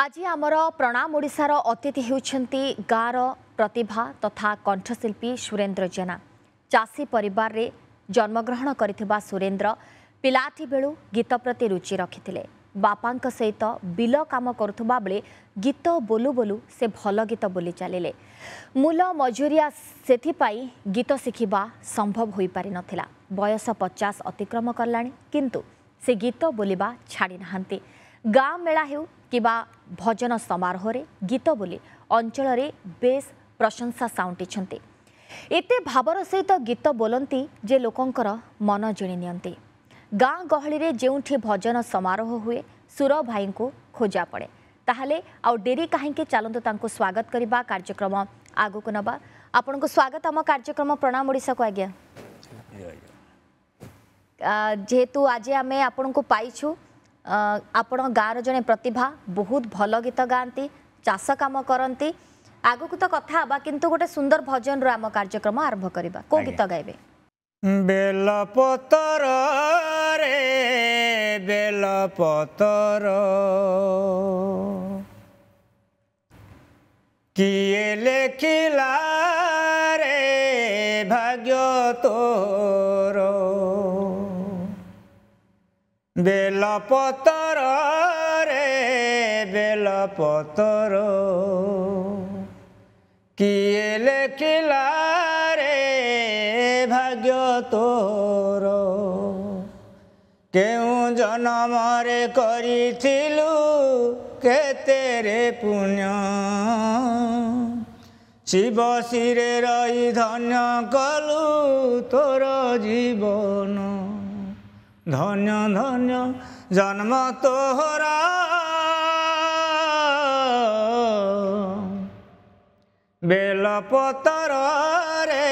ଆଜି ଆମର ପ୍ରଣାମ ଓଡ଼ିଶାର ଅତିଥି ହେଉଛନ୍ତି ଗାଁର ପ୍ରତିଭା ତଥା କଣ୍ଠଶିଳ୍ପୀ ସୁରେନ୍ଦ୍ର ଜେନା ଚାଷୀ ପରିବାରରେ ଜନ୍ମଗ୍ରହଣ କରିଥିବା ସୁରେନ୍ଦ୍ର ପିଲାଟି ବେଳୁ ଗୀତ ପ୍ରତି ରୁଚି ରଖିଥିଲେ ବାପାଙ୍କ ସହିତ ବିଲ କାମ କରୁଥିବା ବେଳେ ଗୀତ ବୋଲୁ ବୋଲୁ ସେ ଭଲ ଗୀତ ବୋଲି ଚାଲିଲେ ମୂଲ ମଜୁରିଆ ସେଥିପାଇଁ ଗୀତ ଶିଖିବା ସମ୍ଭବ ହୋଇପାରିନଥିଲା ବୟସ ପଚାଶ ଅତିକ୍ରମ କଲାଣି କିନ୍ତୁ ସେ ଗୀତ ବୋଲିବା ଛାଡ଼ି ନାହାନ୍ତି ଗାଁ ମେଳା ହେଉ କିମ୍ବା ଭଜନ ସମାରୋହରେ ଗୀତ ବୋଲି ଅଞ୍ଚଳରେ ବେଶ୍ ପ୍ରଶଂସା ସାଉଣ୍ଟିଛନ୍ତି ଏତେ ଭାବର ସହିତ ଗୀତ ବୋଲନ୍ତି ଯେ ଲୋକଙ୍କର ମନ ଜିଣି ନିଅନ୍ତି ଗାଁ ଗହଳିରେ ଯେଉଁଠି ଭଜନ ସମାରୋହ ହୁଏ ସୁର ଭାଇଙ୍କୁ ଖୋଜା ପଡ଼େ ତାହେଲେ ଆଉ ଡେରି କାହିଁକି ଚାଲନ୍ତୁ ତାଙ୍କୁ ସ୍ୱାଗତ କରିବା କାର୍ଯ୍ୟକ୍ରମ ଆଗକୁ ନେବା ଆପଣଙ୍କୁ ସ୍ୱାଗତ ଆମ କାର୍ଯ୍ୟକ୍ରମ ପ୍ରଣାମ ଓଡ଼ିଶାକୁ ଆଜ୍ଞା ଯେହେତୁ ଆଜି ଆମେ ଆପଣଙ୍କୁ ପାଇଛୁ ଆପଣ ଗାଁର ଜଣେ ପ୍ରତିଭା ବହୁତ ଭଲ ଗୀତ ଗାଆନ୍ତି ଚାଷ କାମ କରନ୍ତି ଆଗକୁ ତ କଥା ହେବା କିନ୍ତୁ ଗୋଟେ ସୁନ୍ଦର ଭଜନରୁ ଆମ କାର୍ଯ୍ୟକ୍ରମ ଆରମ୍ଭ କରିବା କୋଉ ଗୀତ ଗାଇବେ ବେଲ ପତର ରେ ବେଲ ପତର କିଏ ଲେଖିଲା ରେ ଭାଗ୍ୟ ତୋର ବେଲ ପତର ରେ ବେଲ ପତର କିଏ ଲେଖିଲା ରେ ଭାଗ୍ୟ ତୋର କେଉଁ ଜନ୍ମରେ କରିଥିଲୁ କେତେରେ ପୁଣ୍ୟ ଶିବ ଶିରେ ରହି ଧନ୍ୟ କଲୁ ତୋର ଜୀବନ ধন্য ধন্য জন্ম তোহরা বেল পতর রে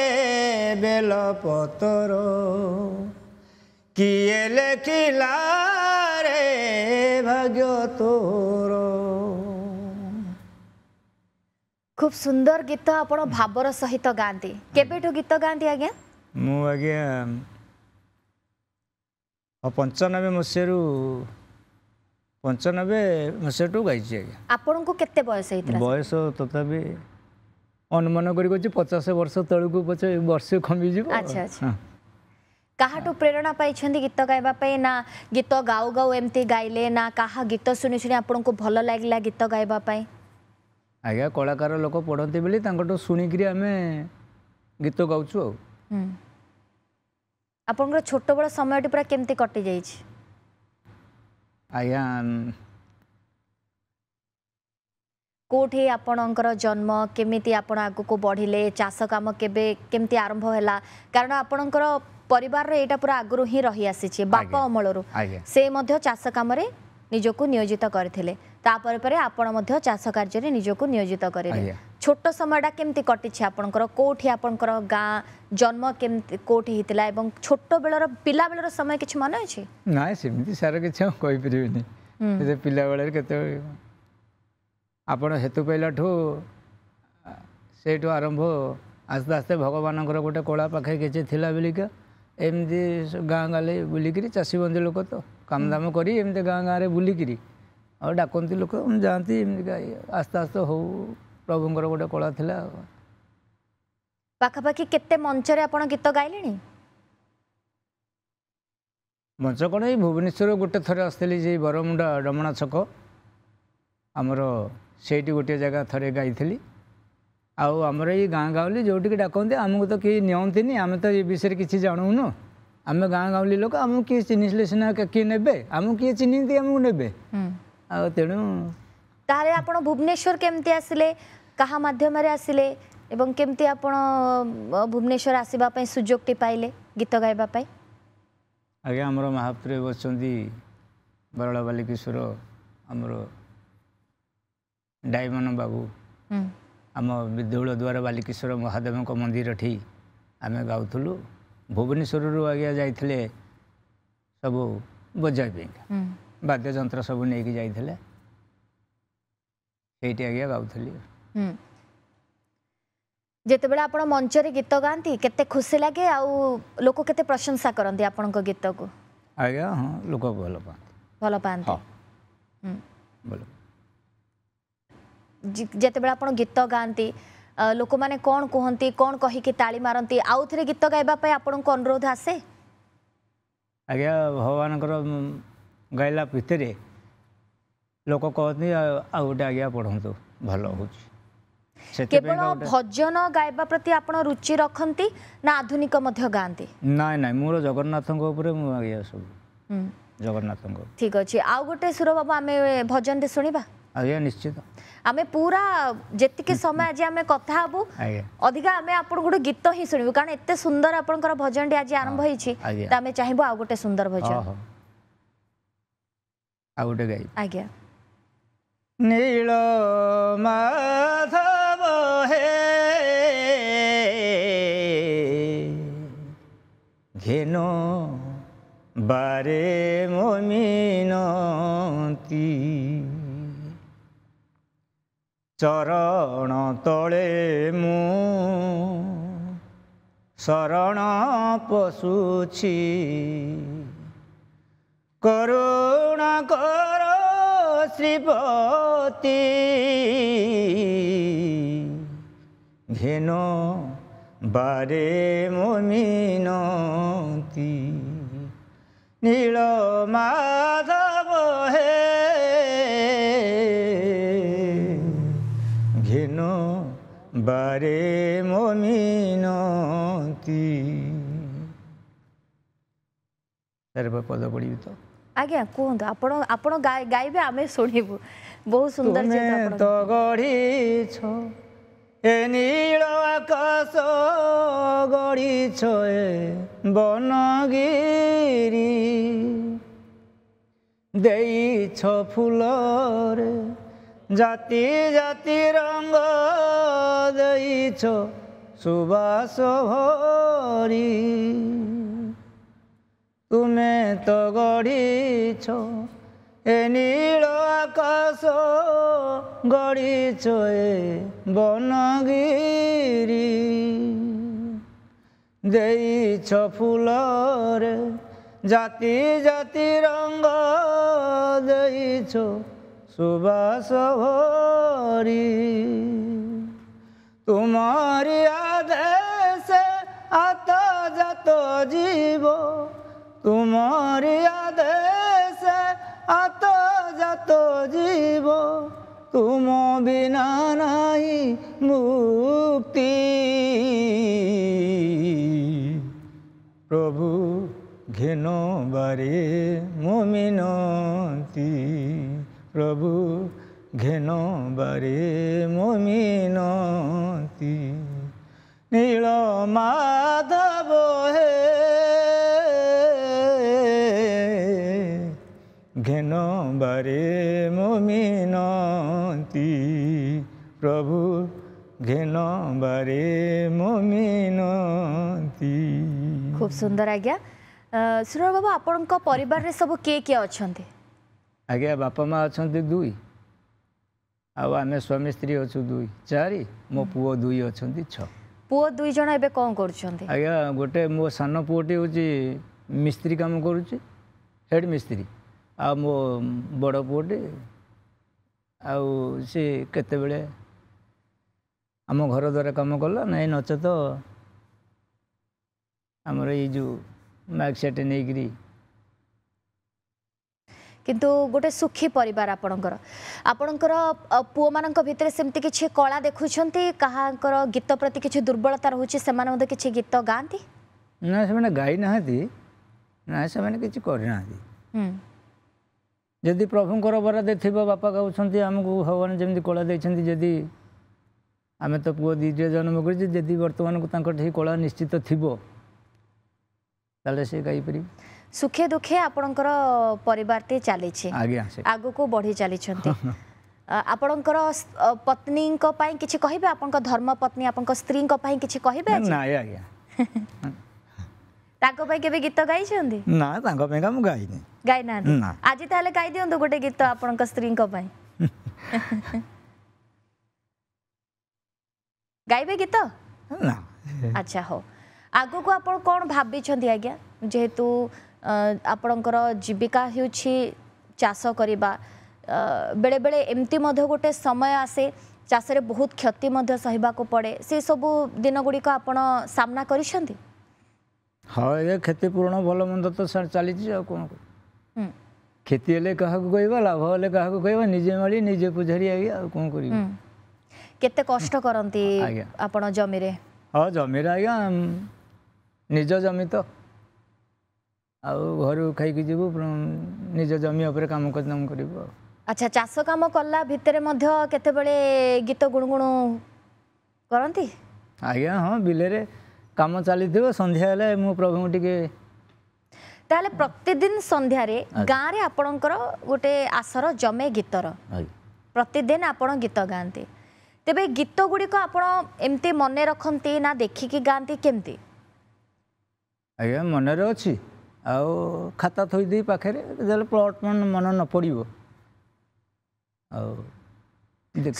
বেল পতর কিয়ে লেখিলা রে ভাগ্য তোর খুব সুন্দর গীত আপনার ভাবর সহিত গাঁতি কেবেঠু গীত গাঁতি আজ্ঞা মু আজ্ঞা ହଁ ପଞ୍ଚାନବେ ମସିହାରୁ ପଞ୍ଚାନବେ ମସିହାଠୁ ଗାଇଛି ଆଜ୍ଞା ଆପଣଙ୍କୁ କେତେ ବୟସ ହେଇଥିଲା ବୟସ ତଥାପି ଅନୁମାନ କରି କହୁଛି ପଚାଶ ବର୍ଷ ତଳକୁ ପଛେ ବର୍ଷେ କମିଯିବ ଆଚ୍ଛା ଆଚ୍ଛା କାହାଠୁ ପ୍ରେରଣା ପାଇଛନ୍ତି ଗୀତ ଗାଇବା ପାଇଁ ନା ଗୀତ ଗାଉ ଗାଉ ଏମିତି ଗାଇଲେ ନା କାହା ଗୀତ ଶୁଣି ଶୁଣି ଆପଣଙ୍କୁ ଭଲ ଲାଗିଲା ଗୀତ ଗାଇବା ପାଇଁ ଆଜ୍ଞା କଳାକାର ଲୋକ ପଢ଼ନ୍ତି ବୋଲି ତାଙ୍କଠୁ ଶୁଣିକିରି ଆମେ ଗୀତ ଗାଉଛୁ ଆଉ ଆପଣଙ୍କର ଛୋଟ ବେଳ ସମୟଟି ପୁରା କେମିତି କଟିଯାଇଛି ଆଜ୍ଞା କେଉଁଠି ଆପଣଙ୍କର ଜନ୍ମ କେମିତି ଆପଣ ଆଗକୁ ବଢ଼ିଲେ ଚାଷ କାମ କେବେ କେମିତି ଆରମ୍ଭ ହେଲା କାରଣ ଆପଣଙ୍କର ପରିବାରର ଏଇଟା ପୁରା ଆଗରୁ ହିଁ ରହିଆସିଛି ବାପା ଅମଳରୁ ସେ ମଧ୍ୟ ଚାଷ କାମରେ ନିଜକୁ ନିୟୋଜିତ କରିଥିଲେ ତାପରେ ପରେ ଆପଣ ମଧ୍ୟ ଚାଷ କାର୍ଯ୍ୟରେ ନିଜକୁ ନିୟୋଜିତ କରିଲେ ছোট সময়টা কেমতি কটিছে আপনার কোটি আপনার গাঁ জন্ম কেমতি কোটি হয়েছিল এবং ছোট বেলার পিলা বেলার সময় কিছু মনে আছে না সেমিতি স্যার কিছু কইপারিবিনি পিলা বেলার কেতে আপনার হেতু পাইলাঠু সেইটু আরম্ভ আস্তে আস্তে ভগবানଙ୍କର ଗୋଟେ କଳା ପାଖରେ କିଛି ଥିଲା ବୋଲିକା ଏମିତି ଗାଁ ଗାଁରେ ବୁଲିକିରି ଚାଷୀବନ୍ଦୀ ଲୋକ ତ କାମଦାମ କରି ଏମିତି ଗାଁ ଗାଁରେ ବୁଲିକିରି ଆଉ ଡାକନ୍ତି ଲୋକ ଯାଆନ୍ତି ଏମିତିକା ଆସ୍ତେ ଆସ୍ତେ ହଉ ପ୍ରଭୁଙ୍କର ଗୋଟେ କଳା ଥିଲା ଆଉ ପାଖାପାଖି କେତେ ମଞ୍ଚରେ ଆପଣ ଗୀତ ଗାଇଲେଣି ମଞ୍ଚ କ'ଣ ଏଇ ଭୁବନେଶ୍ୱର ଗୋଟେ ଥରେ ଆସିଥିଲି ସେଇ ବରମୁଣ୍ଡା ଡମଣା ଛକ ଆମର ସେଇଠି ଗୋଟିଏ ଜାଗା ଥରେ ଗାଇଥିଲି ଆଉ ଆମର ଏଇ ଗାଁ ଗାଉଁଲି ଯେଉଁଠିକି ଡାକନ୍ତି ଆମକୁ ତ କେହି ନିଅନ୍ତିନି ଆମେ ତ ଏ ବିଷୟରେ କିଛି ଜାଣୁନୁ ଆମେ ଗାଁ ଗାଉଁଲି ଲୋକ ଆମକୁ କିଏ ଚିହ୍ନିଲେ ସିନା କିଏ ନେବେ ଆମକୁ କିଏ ଚିହ୍ନିନ୍ତି ଆମକୁ ନେବେ ଆଉ ତେଣୁ তাহলে ଆପଣ ଭୁବନେଶ୍ୱର କେମିତି ଆସିଲେ କାହା ମାଧ୍ୟମରେ ଆସିଲେ ଏବଂ କେମିତି ଆପଣ ଭୁବନେଶ୍ୱର ଆସିବା ପାଇଁ ସୁଯୋଗଟି ପାଇଲେ ଗୀତ ଗାଇବା ପାଇଁ ଆଜ୍ଞା ଆମର ମହାପ୍ରିୟ ଅଛନ୍ତି ବରଳା ବାଲିକିଶୋର ଆମର ଡାଇମନ ବାବୁ ଆମ ଦେଉଳ ଦ୍ୱାର ବାଲିକିଶୋର ମହାଦେବଙ୍କ ମନ୍ଦିରଠି ଆମେ ଗାଉଥିଲୁ ଭୁବନେଶ୍ୱରରୁ ଆଜ୍ଞା ଯାଇଥିଲେ ସବୁ ବଜାଇ ପାଇଁକା ବାଦ୍ୟଯନ୍ତ୍ର ସବୁ ନେଇକି ଯାଇଥିଲେ ସେଇଠି ଆଜ୍ଞା ଗାଉଥିଲି ଯେତେବେଳେ ଆପଣ ମଞ୍ଚରେ ଗୀତ ଗାଆନ୍ତି କେତେ ଖୁସି ଲାଗେ ଆଉ ଲୋକ କେତେ ପ୍ରଶଂସା କରନ୍ତି ଆପଣଙ୍କ ଗୀତକୁ ଆଜ୍ଞା ହଁ ଲୋକ ଭଲ ପାଆନ୍ତି ଭଲ ପାଆନ୍ତି ଯେତେବେଳେ ଆପଣ ଗୀତ ଗାଆନ୍ତି ଲୋକମାନେ କ'ଣ କୁହନ୍ତି କ'ଣ କହିକି ତାଳି ମାରନ୍ତି ଆଉ ଥରେ ଗୀତ ଗାଇବା ପାଇଁ ଆପଣଙ୍କୁ ଅନୁରୋଧ ଆସେ ଆଜ୍ଞା ଭଗବାନଙ୍କର ଗାଇଲା ଭିତରେ ଲୋକ କହନ୍ତି ଆଉ ଗୋଟେ ଆଜ୍ଞା ପଢ଼ନ୍ତୁ ଭଲ ହେଉଛି କେବଳ ଭଜନ ଗାଇବା ପ୍ରତି ଆପଣ ରୁଚି ରଖନ୍ତି ନା ଆଧୁନିକ ମଧ୍ୟ ଗାଆନ୍ତି ନାଇଁ ନାଇଁ ମୋର ଜଗନ୍ନାଥଙ୍କ ଉପରେ ମୁଁ ଆଜ୍ଞା ସବୁ ଜଗନ୍ନାଥଙ୍କ ଠିକ ଅଛି ଆଉ ଗୋଟେ ସୁର ବାବୁ ଆମେ ଭଜନଟେ ଶୁଣିବା ଆଜ୍ଞା ନିଶ୍ଚିତ ଆମେ ପୁରା ଯେତିକି ସମୟ ଆଜି ଆମେ କଥା ହେବୁ ଅଧିକା ଆମେ ଆପଣଙ୍କୁ ଗୋଟେ ଗୀତ ହିଁ ଶୁଣିବୁ କାରଣ ଏତେ ସୁନ୍ଦର ଆପଣଙ୍କର ଭଜନଟି ଆଜି ଆରମ୍ଭ ହେଇଛି ତ ଆମେ ଚାହିଁବୁ ଆଉ ଗୋଟେ ସୁନ୍ଦର ଭଜନ ଆଉ ଗୋଟେ ଗାଇ ଆଜ୍ଞା ନୀଳ ମାଧବ ହେ ଘେନ ବାରେ ମମିନତି ଚରଣ ତଳେ ମୁଁ ଶରଣ ପଶୁଛି କରୁଣା କରୁଣା শ্রীপতি ঘেন বারে মমিনতি নীল মাধব হে ঘেন বারে মমিনতি সর্বপদ পরিবিত ଆଜ୍ଞା କୁହନ୍ତୁ ଆପଣ ଆପଣ ଗାଇବେ ଆମେ ଶୁଣିବୁ ବହୁତ ସୁନ୍ଦର ତ ଗଢ଼ିଛ ଏ ନୀଳ ଆକାଶ ଗଢ଼ିଛ ଏ ବନଗିରି ଦେଇଛ ଫୁଲରେ ଜାତି ଜାତି ରଙ୍ଗ ଦେଇଛ সুবাস ভরি তুমি তো গড়িছ এ নীল আকাশ গড়িছ এ বনগিরি ଦେଇଛ ଫୁଲରେ ଜାତି ଜାତି ରଙ୍ଗ ଦେଇଛ ସୁବାସ ଭରି ତୁମରି ଆଦେଶ ଆତ ଜାତ ଜୀବ তোমার আদেশে আত যাত জীব তুম বিনা নাই মুক্তি প্রভু ঘেন বারে মমিনতি প্রভু ঘেন বারে মমিনতি নীল মাধব ଆମ୍ବରେ ମୁମିନନ୍ତି ପ୍ରଭୁ ଘେନ ବାରେ ମୁମିନନ୍ତି ଖୁବ ସୁନ୍ଦର ଆଜ୍ଞା ସୁରଳ ବାବୁ ଆପଣଙ୍କ ପରିବାରରେ ସବୁ କିଏ କିଏ ଅଛନ୍ତି ଆଜ୍ଞା ବାପା ମା ଅଛନ୍ତି ଦୁଇ ଆଉ ଆମେ ସ୍ୱାମୀ ସ୍ତ୍ରୀ ଅଛୁ ଦୁଇ ଚାରି ମୋ ପୁଅ ଦୁଇ ଅଛନ୍ତି ଛଅ ପୁଅ ଦୁଇ ଜଣ ଏବେ କ'ଣ କରୁଛନ୍ତି ଆଜ୍ଞା ଗୋଟେ ମୋ ସାନ ପୁଅଟି ହେଉଛି ମିସ୍ତ୍ରୀ କାମ କରୁଛି ହେଡ଼ ମିସ୍ତ୍ରୀ ଆଉ ମୋ ବଡ଼ ପୁଅଟି ଆଉ ସେ କେତେବେଳେ ଆମ ଘର ଦ୍ୱାରା କାମ କଲା ନାଇଁ ନଚେତ ଆମର ଏଇ ଯେଉଁ ମାଇକ୍ ସେଟ୍ ନେଇକିରି କିନ୍ତୁ ଗୋଟେ ସୁଖୀ ପରିବାର ଆପଣଙ୍କର ଆପଣଙ୍କର ପୁଅମାନଙ୍କ ଭିତରେ ସେମିତି କିଛି କଳା ଦେଖୁଛନ୍ତି କାହାଙ୍କର ଗୀତ ପ୍ରତି କିଛି ଦୁର୍ବଳତା ରହୁଛି ସେମାନେ ମଧ୍ୟ କିଛି ଗୀତ ଗାଆନ୍ତି ନା ସେମାନେ ଗାଇନାହାନ୍ତି ନା ସେମାନେ କିଛି କରିନାହାନ୍ତି ଯଦି ପ୍ରଭୁଙ୍କର ବରାଦ ଥିବ ବାପା କହୁଛନ୍ତି ଆମକୁ ଭଗବାନ ଯେମିତି କଳା ଦେଇଛନ୍ତି ଯଦି ଆମେ ତ ପୁଅ ଦୁଇଟିରେ ଜନ୍ମ କରିଛୁ ଯଦି ବର୍ତ୍ତମାନକୁ ତାଙ୍କଠି କଳା ନିଶ୍ଚିତ ଥିବ ତାହେଲେ ସେ ଗାଇପାରିବେ ସୁଖେ ଦୁଃଖେ ଆପଣଙ୍କର ପରିବାରଟି ଚାଲିଛି ଆଜ୍ଞା ଆଗକୁ ବଢ଼ି ଚାଲିଛନ୍ତି ଆପଣଙ୍କର ପତ୍ନୀଙ୍କ ପାଇଁ କିଛି କହିବେ ଆପଣଙ୍କ ଧର୍ମ ପତ୍ନୀ ଆପଣଙ୍କ ସ୍ତ୍ରୀଙ୍କ ପାଇଁ କିଛି କହିବେ ନାଇଁ ଆଜ୍ଞା ତାଙ୍କ ପାଇଁ କେବେ ଗୀତ ଗାଇଛନ୍ତି ନା ତାଙ୍କ ପାଇଁକା ମୁଁ ଗାଇନି ଗାଇନାହାନ୍ତି ଆଜି ତାହେଲେ ଗାଇ ଦିଅନ୍ତୁ ଗୋଟେ ଗୀତ ଆପଣଙ୍କ ସ୍ତ୍ରୀଙ୍କ ପାଇଁ ଗାଇବେ ଗୀତ ନା ଆଚ୍ଛା ହଉ ଆଗକୁ ଆପଣ କ'ଣ ଭାବିଛନ୍ତି ଆଜ୍ଞା ଯେହେତୁ ଆପଣଙ୍କର ଜୀବିକା ହେଉଛି ଚାଷ କରିବା ବେଳେବେଳେ ଏମିତି ମଧ୍ୟ ଗୋଟେ ସମୟ ଆସେ ଚାଷରେ ବହୁତ କ୍ଷତି ମଧ୍ୟ ସହିବାକୁ ପଡ଼େ ସେସବୁ ଦିନ ଗୁଡ଼ିକ ଆପଣ ସାମ୍ନା କରିଛନ୍ତି ହଁ ଆଜ୍ଞା କ୍ଷତିପୂରଣ ଭଲ ମନ୍ଦ ତ ଚାଲିଛି ଆଉ କ'ଣ କ୍ଷତି ହେଲେ କାହାକୁ କହିବା ଲାଭ ହେଲେ କାହାକୁ କହିବା ନିଜେ ମାଳି ନିଜେ ପୂଜାରୀ ଆଜ୍ଞା ଆଉ କ'ଣ କରିବି କେତେ କଷ୍ଟ କରନ୍ତି ଆଜ୍ଞା ଆପଣ ଜମିରେ ହଁ ଜମିରେ ଆଜ୍ଞା ନିଜ ଜମି ତ ଆଉ ଘରୁ ଖାଇକି ଯିବୁ ନିଜ ଜମି ଉପରେ କାମ କାମ କରିବୁ ଆଉ ଆଚ୍ଛା ଚାଷ କାମ କଲା ଭିତରେ ମଧ୍ୟ କେତେବେଳେ ଗୀତ ଗୁଣୁଗୁଣୁ କରନ୍ତି ଆଜ୍ଞା ହଁ ବିଲରେ କାମ ଚାଲିଥିବ ସନ୍ଧ୍ୟା ହେଲେ ମୁଁ ପ୍ରଭୁଙ୍କୁ ଟିକେ ତାହେଲେ ପ୍ରତିଦିନ ସନ୍ଧ୍ୟାରେ ଗାଁରେ ଆପଣଙ୍କର ଗୋଟେ ଆସର ଜମେ ଗୀତର ପ୍ରତିଦିନ ଆପଣ ଗୀତ ଗାଆନ୍ତି ତେବେ ଗୀତ ଗୁଡ଼ିକ ଆପଣ ଏମିତି ମନେ ରଖନ୍ତି ନା ଦେଖିକି ଗାଆନ୍ତି କେମିତି ଆଜ୍ଞା ମନରେ ଅଛି ଆଉ ଖାତା ଥୋଇଦେଇ ପାଖରେ ଯେତେବେଳେ ପ୍ଲଟ ମନ ନ ପଡ଼ିବ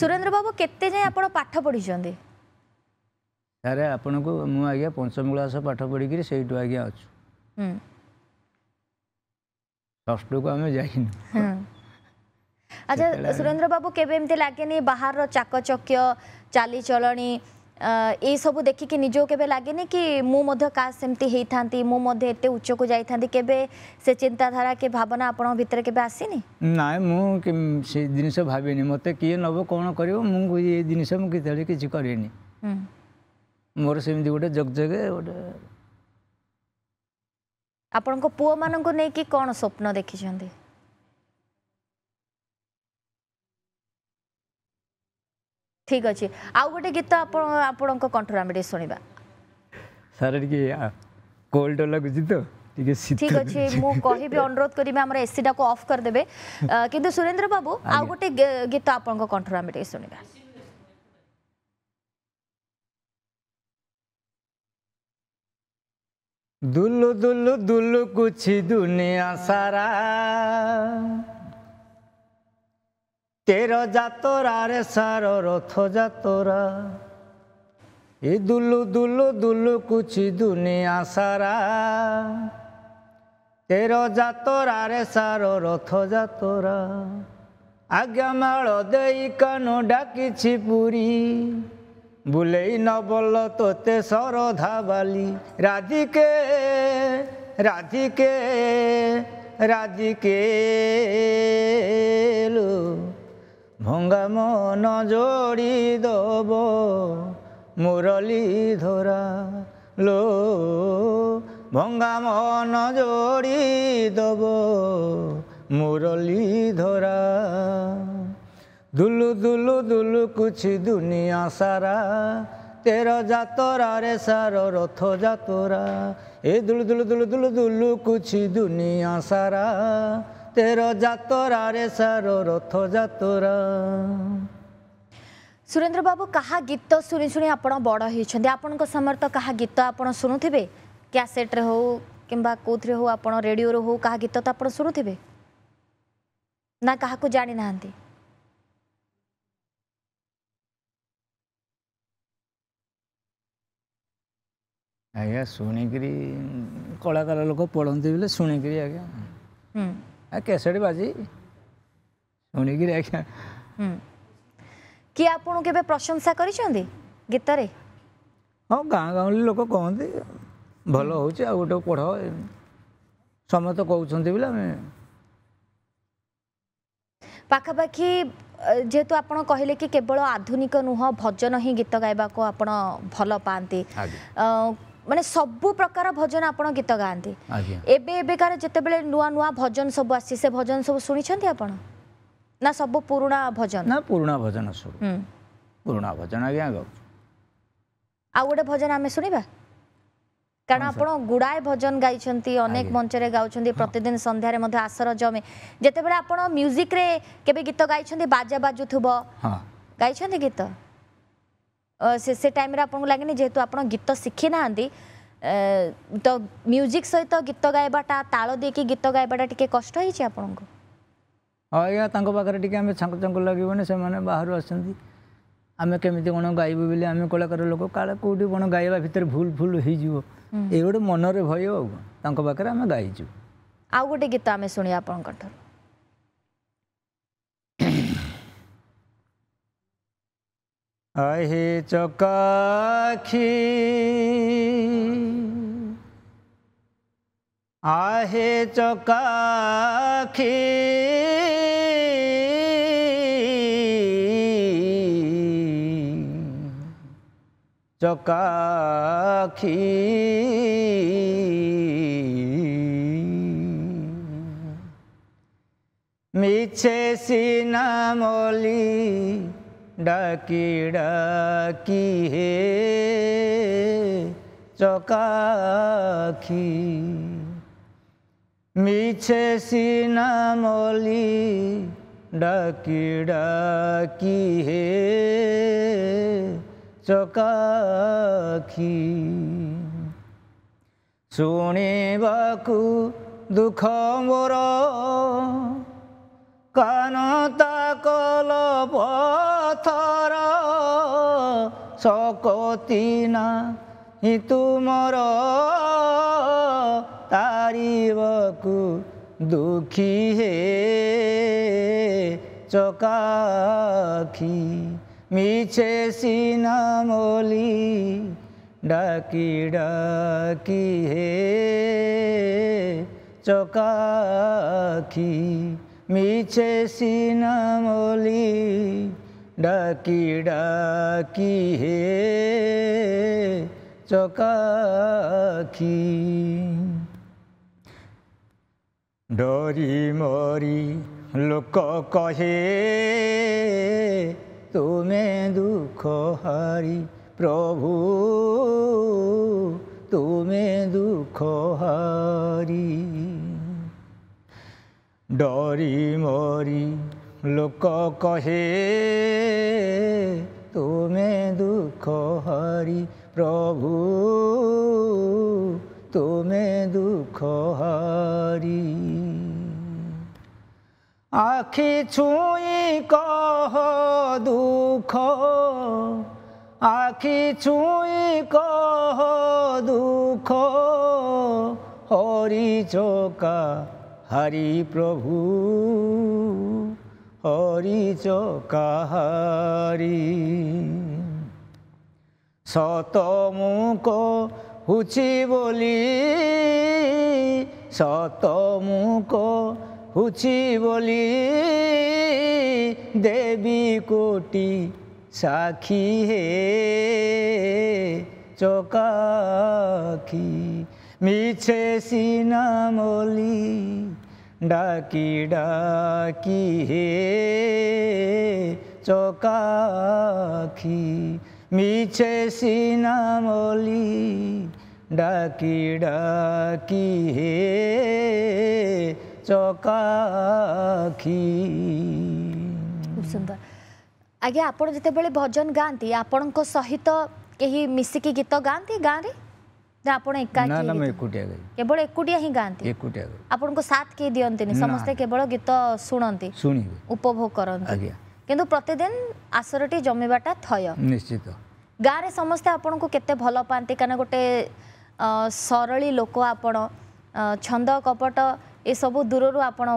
ସୁରେନ୍ଦ୍ର ବାବୁ କେତେ ଯାଏଁ ଆପଣ ପାଠ ପଢ଼ିଛନ୍ତି ସାର୍ ଆପଣଙ୍କୁ ମୁଁ ଆଜ୍ଞା ପଞ୍ଚମ କ୍ଲାସ୍ ପାଠ ପଢ଼ିକିରି ସେଇଠୁ ଆଜ୍ଞା ଅଛୁ ଷଷ୍ଠକୁ ଆମେ ଯାଇନୁ আচ্ছা সুরেন্দ্র বাবু কেবে এমতি লাগেনি বাহার চাকচক্য চালিচলণী এইসবু দেখিকি নিজেও কেবে লাগেনি কি মু মধ্যে কাজ সেমতি হইথান্তি মু মধ্যে এতে উচ্চকু যাইথান্তি কেবে সে চিন্তাধারা কে ভাবনা আপনার ভিতরে কেবে আসিনি না মু সে জিনিস ভাবিনি মতে কিয়ে নব কোন করিব মু এই জিনিস মু কেতলে কিছু করিনি ମୋର ସେମିତି ଗୋଟେ ଜଗଜଗେ ଗୋଟେ ଆପଣଙ୍କ ପୁଅମାନଙ୍କୁ ନେଇକି କ'ଣ ସ୍ୱପ୍ନ ଦେଖିଛନ୍ତି ଠିକ୍ ଅଛି ଆଉ ଗୋଟେ ଗୀତ ଆପଣ ଆପଣଙ୍କ କଣ୍ଠରୁ ଆମେ ଟିକେ ଶୁଣିବା ସାର୍ ଟିକେ କୋଲ୍ଡ ଲାଗୁଛି ତ ଠିକ୍ ଅଛି ମୁଁ କହିବି ଅନୁରୋଧ କରିବି ଆମର ଏସିଟାକୁ ଅଫ୍ କରିଦେବେ କିନ୍ତୁ ସୁରେନ୍ଦ୍ର ବାବୁ ଆଉ ଗୋଟେ ଗୀତ ଆପଣଙ୍କ କଣ୍ଠରୁ ଆମେ ଟିକେ ଶୁଣିବା ଦୁଲୁ ଦୁଲୁ ଦୁଲୁ କୁଛି ଦୁନିଆ ସାରା ତେର ଯାତରାରେ ସାର ରଥ ଯାତରା ଏ ଦୁଲୁ ଦୁଲୁ ଦୁଲୁ କୁଛି ଦୁନିଆ ସାରା ତେର ଯାତରାରେ ସାର ରଥ ଯାତରା ଆଜ୍ଞା ମାଳ ଦେଇ କାନ ଡାକିଛି ପୁରୀ বুলেই নবল তোতে সরধা বালি রাধিকে রাধিকে রাধিকে ভঙ্গা মন জোড়ি দব মুরলী ধরা লো ভঙ্গা মন জোড়ি দব মুরলী ধরা ଦୁଲୁ ଦୁଲୁ ଦୁଲୁ କୁଛି ଦୁନିଆ ସାରା ତେର ଯାତରାରେ ସାର ରଥ ଯାତରା ଏ ଦୁଲୁ ଦୁଲୁ ଦୁଲୁ ଦୁଲୁ ଦୁଲୁ କୁଛି ଦୁନିଆ ସାରା ତେର ଯାତରାରେ ସାର ରଥ ଯାତରା ସୁରେନ୍ଦ୍ର ବାବୁ କାହା ଗୀତ ଶୁଣି ଶୁଣି ଆପଣ ବଡ଼ ହେଇଛନ୍ତି ଆପଣଙ୍କ ସମୟରେ ତ କାହା ଗୀତ ଆପଣ ଶୁଣୁଥିବେ କ୍ୟାସେଟ୍ରେ ହେଉ କିମ୍ବା କେଉଁଥିରେ ହେଉ ଆପଣ ରେଡ଼ିଓରେ ହେଉ କାହା ଗୀତ ତ ଆପଣ ଶୁଣୁଥିବେ ନା କାହାକୁ ଜାଣିନାହାନ୍ତି ଆଜ୍ଞା ଶୁଣିକିରି କଳାକାର ଲୋକ ପଢ଼ନ୍ତି ବୋଲେ ଶୁଣିକିରି ଆଜ୍ଞା ଆ କ୍ୟାସେଟ୍ ବାଜି ଶୁଣିକିରି ଆଜ୍ଞା କିଏ ଆପଣ କେବେ ପ୍ରଶଂସା କରିଛନ୍ତି ଗୀତରେ ହଁ ଗାଁ ଗାଉଁଲି ଲୋକ କହନ୍ତି ଭଲ ହେଉଛି ଆଉ ଗୋଟେ ପଢ଼ ସମସ୍ତେ କହୁଛନ୍ତି ବୋଲେ ଆମେ ପାଖାପାଖି ଯେହେତু ଆପଣ କହିଲେ କି କେବଳ ଆଧୁନିକ ନୁହଁ ଭଜନ ହିଁ ଗୀତ ଗାଇବାକୁ ଆପଣ ଭଲ ପାଆନ୍ତି মানে সবু প্রকার ভজন আপনার গীত গাঁতে এবে এবেকার যেতবে নূয়া নূয়া ভজন সব আসছে সে ভজন সব শুনেছেন আপনার না সবু পুরোনা ভজন না পুরোনা ভজন সব পুরোনা ভজন আজ্ঞা গাউছু আউ গোটে ভজন আমি শুনিবা কারণ আপনার গুড়ায় ভজন গাইছেন অনেক মঞ্চে গাউছেন প্রতিদিন সন্ধ্যায় মধ্যে আসর জমে যেতবে আপনার মিউজিক্রে কেবে গীত গাইছেন বাজা বাজুথব গাইছেন গীত से टाइम आपको लगे जेहेतु आप गीत शिखी ना ତ ମ୍ୟୁଜିକ୍ ସହିତ ଗୀତ ଗାଇବାଟା ତାଳ ଦେଇକି ଗୀତ ଗାଇବାଟା ଟିକେ କଷ୍ଟ ହେଇଛି ଆପଣଙ୍କୁ ହଁ ଆଜ୍ଞା ତାଙ୍କ ପାଖରେ ଟିକେ ଆମେ ଛାଙ୍କ ଛାଙ୍କ ଲାଗିବନି ସେମାନେ ବାହାରୁ ଆସନ୍ତି ଆମେ କେମିତି କ'ଣ ଗାଇବୁ ବୋଲି ଆମେ କଳାକାର ଲୋକ କାଳେ କେଉଁଠି କ'ଣ ଗାଇବା ଭିତରେ ଭୁଲ ଭୁଲ ହେଇଯିବ ଏଇ ଗୋଟେ ମନରେ ଭୟ ଆଉ ତାଙ୍କ ପାଖରେ ଆମେ ଗାଇଛୁ ଆଉ ଗୋଟେ ଗୀତ ଆମେ ଶୁଣିବା ଆପଣଙ୍କଠାରୁ আহে চকাখি আহে চকাখি চকাখি মিছে সিনামলি ডাকি ডাকি হে চকাখি মিছে সিনামলি ডাকি ডাকি হে চকাখি শুণিবাকু দুঃখ মোর কানতা কল পথর সকতি না ତୁମର ତାରିବକୁ ଦୁଃଖୀ ହେ ଚକାଖି ମିଛେ ସିନା ମୋଲି ଡାକି ଡାକି ହେ ଚକାଖି মিছে সিনামলি ডাকি ডাকি হে চকাখি ডরি মরি লোক কহে তুমি দুঃখ হারি প্রভু তুমি দুঃখ হারি ডরি মরি লোক কহে ତୁମେ ଦୁଃଖ ହରି ପ୍ରଭୁ ତୁମେ ଦୁଃଖ ହରି ଆଖି ଛୁଇଁ କହ ଦୁଃଖ ଆଖି ଛୁଇଁ କହ ଦୁଃଖ ହରି ଚକା হরি প্রভু হরি চকাহারি সত মুখ হুচি বলি সত মুখ হুচি বলি দেবী কোটি সাক্ষী হে চকাখি মিছে সিনামলি ডাকি ডাকি হে চকাখি মিছে সিনামলি ডাকি ডাকি হে চকাখি খুব সুন্দর আজ্ঞা আপনার যেতবে ভজন গাঁতি আপনার সহিত কে মিশিকি গীত গাঁতি গাঁরে ଆପଣ ଏକା ନା ନା ମୁଁ ଏକୁଟିଆ ଗାଏ କେବଳ ଏକୁଟିଆ ହିଁ ଗାଆନ୍ତି ଏକୁଟିଆ ଗାଏ ଆପଣଙ୍କ ସାଥ କେହି ଦିଅନ୍ତିନି ସମସ୍ତେ କେବଳ ଗୀତ ଶୁଣନ୍ତି ଶୁଣିବେ ଉପଭୋଗ କରନ୍ତି ଆଜ୍ଞା କିନ୍ତୁ ପ୍ରତିଦିନ ଆସରଟି ଜମିବାଟା ଥୟ ନିଶ୍ଚିତ ଗାଁରେ ସମସ୍ତେ ଆପଣଙ୍କୁ କେତେ ଭଲ ପାଆନ୍ତି କାରଣ ଗୋଟେ ସରଳି ଲୋକ ଆପଣ ଛନ୍ଦ କପଟ ଏସବୁ ଦୂରରୁ ଆପଣ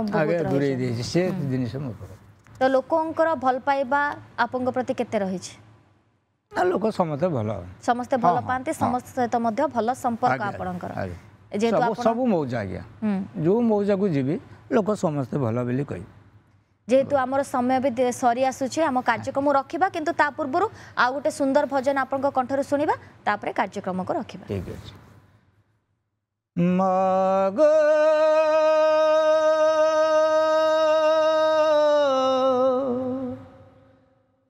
ଦୂରେଇ ଦେଇଛି ସେ ଜିନିଷ ତ ଲୋକଙ୍କର ଭଲ ପାଇବା ଆପଣଙ୍କ ପ୍ରତି କେତେ ରହିଛି ଲୋକ ସମସ୍ତେ ଭଲ ସମସ୍ତେ ଭଲ ପାଆନ୍ତି ସମସ୍ତ ସହିତ ମଧ୍ୟ ଭଲ ସମ୍ପର୍କ ଆପଣଙ୍କର ସବୁ ମଉଜା ଆଜ୍ଞା ଯେଉଁ ମଉଜାକୁ ଯିବି ଲୋକ ସମସ୍ତେ ଭଲ ବୋଲି କହିବେ ଯେହେତୁ ଆମର ସମୟ ବି ସରି ଆସୁଛି ଆମ କାର୍ଯ୍ୟକ୍ରମ ରଖିବା କିନ୍ତୁ ତା ପୂର୍ବରୁ ଆଉ ଗୋଟେ ସୁନ୍ଦର ଭଜନ ଆପଣଙ୍କ କଣ୍ଠରୁ ଶୁଣିବା ତାପରେ କାର୍ଯ୍ୟକ୍ରମକୁ ରଖିବା ଠିକ ଅଛି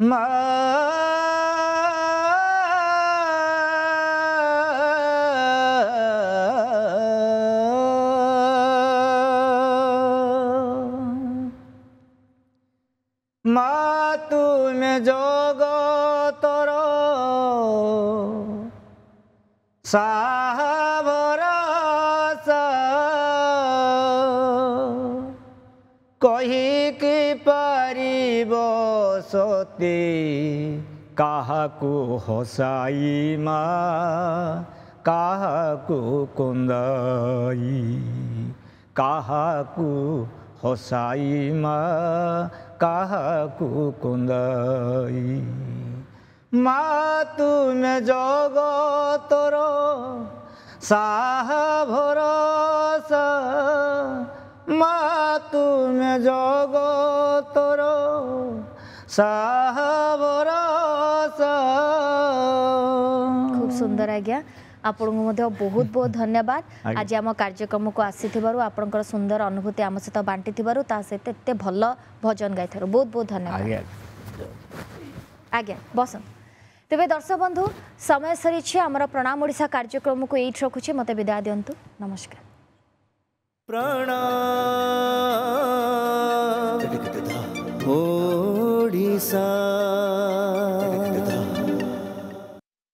ମା জগতর সাহাবর কহিকি পারিব সতে কাহাকু হসাই মা কাহাকু কুন্দাই কাহাকু होसाई माँ कहकु कुंदई माँ तुम जग तोर साह भरोस माँ तुम जग तोर साह खूब सुंदर आ गया ଆପଣଙ୍କୁ ମଧ୍ୟ ବହୁତ ବହୁତ ଧନ୍ୟବାଦ ଆଜି ଆମ କାର୍ଯ୍ୟକ୍ରମକୁ ଆସିଥିବାରୁ ଆପଣଙ୍କର ସୁନ୍ଦର ଅନୁଭୂତି ଆମ ସହିତ ବାଣ୍ଟିଥିବାରୁ ତା ସହିତ ଏତେ ଭଲ ଭଜନ ଗାଇଥିବାରୁ ବହୁତ ବହୁତ ଧନ୍ୟବାଦ ଆଜ୍ଞା ବସନ୍ତ ତେବେ ଦର୍ଶକ ବନ୍ଧୁ ସମୟ ସରିଛି ଆମର ପ୍ରଣାମ ଓଡ଼ିଶା କାର୍ଯ୍ୟକ୍ରମକୁ ଏଇଠି ରଖୁଛି ମୋତେ ବିଦାୟ ଦିଅନ୍ତୁ ନମସ୍କାର ପ୍ରଣାମ ଓଡ଼ିଶା